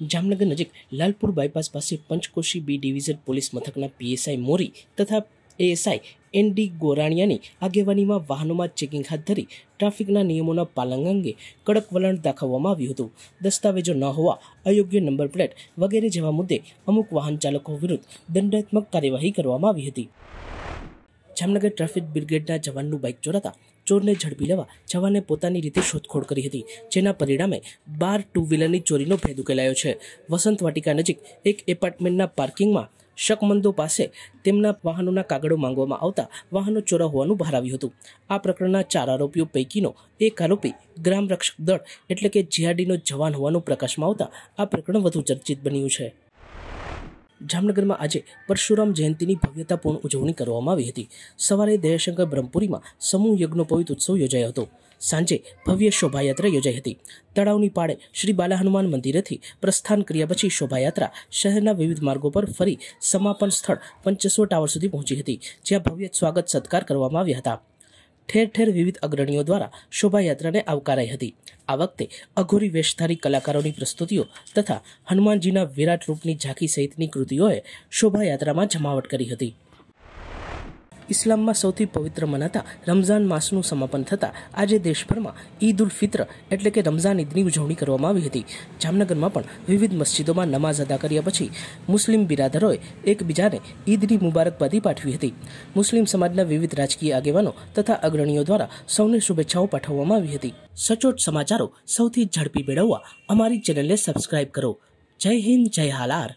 જામનગર નજીક લાલપુર બાયપાસ પાસે Panchkoshi B division police મથકના પીએસઆઈ મોરી તથા એએસઆઈ એન ડી ગોરાણીયાની આગેવાનીમાં વાહનોમાં ચેકિંગ હાથ ધરી ટ્રાફિકના નિયમોના પાલન અંગે કડક વલણ દાખવવામાં આવ્યું હતું દસ્તાવેજો ન હોવા અયોગ્ય નંબર પ્લેટ વગેરે જેવા મુદ્દે અમુક વાહન ચાલકો વિરુદ્ધ દંડાત્મક કાર્યવાહી કરવામાં આવી હતી જામનગર ટ્રાફિક બ્રિગેડના જવાનનું બાઇક ચોરાતા ચોરને ઝડપી લેવા જવાને પોતાની રીતે શોધખોળ કરી હતી જેના પરિણામે બાર ટુ વ્હીલરની ચોરીનો ભેદ ઉકેલાયો છે વસંત વાટિકા નજીક એક એપાર્ટમેન્ટના પાર્કિંગમાં શકમંદો પાસે તેમના વાહનોના કાગળો માંગવામાં આવતા વાહનો ચોરા હોવાનું બહાર આવ્યું હતું આ પ્રકરણના ચાર આરોપીઓ પૈકીનો એક આરોપી ગ્રામ રક્ષક દળ એટલે કે જીઆરડીનો જવાન હોવાનું પ્રકાશમાં આવતા આ પ્રકરણ વધુ ચર્ચિત બન્યું છે જામનગરમાં આજે પરશુરામ જયંતિની ભવ્યતાપૂર્ણ ઉજવણી કરવામાં આવી હતી સવારે દયાશંકર બ્રહ્મપુરીમાં સમૂહ યજ્ઞોપવિત ઉત્સવ યોજાયો હતો સાંજે ભવ્ય શોભાયાત્રા યોજાઈ હતી તળાવની પાળે શ્રી બાલા હનુમાન મંદિરેથી પ્રસ્થાન કર્યા પછી શોભાયાત્રા શહેરના વિવિધ માર્ગો પર ફરી સમાપન સ્થળ પંચસો ટાવર સુધી પહોંચી હતી જ્યાં ભવ્ય સ્વાગત સત્કાર કરવામાં આવ્યા હતા ઠેર ઠેર વિવિધ અગ્રણીઓ દ્વારા શોભાયાત્રાને આવકારાઈ હતી આ વખતે અઘોરી વેશધારી કલાકારોની પ્રસ્તુતિઓ તથા હનુમાનજીના વિરાટ રૂપની ઝાંખી સહિતની કૃતિઓએ શોભાયાત્રામાં જમાવટ કરી હતી ઇસ્લામમાં સૌથી પવિત્ર મનાતા રમઝાન માસનું સમાપન થતાં આજે દેશભરમાં ઈદ ઉલ ફિત્ર એટલે કે રમઝાન ઈદની ઉજવણી કરવામાં આવી હતી જામનગરમાં પણ વિવિધ મસ્જિદોમાં નમાઝ અદા કર્યા પછી મુસ્લિમ બિરાદરોએ એકબીજાને ઈદની મુબારકબાદી પાઠવી હતી મુસ્લિમ સમાજના વિવિધ રાજકીય આગેવાનો તથા અગ્રણીઓ દ્વારા સૌને શુભેચ્છાઓ પાઠવવામાં આવી હતી સચોટ સમાચારો સૌથી ઝડપી મેળવવા અમારી ચેનલને સબસ્ક્રાઇબ કરો જય હિન્દ જય હાલાર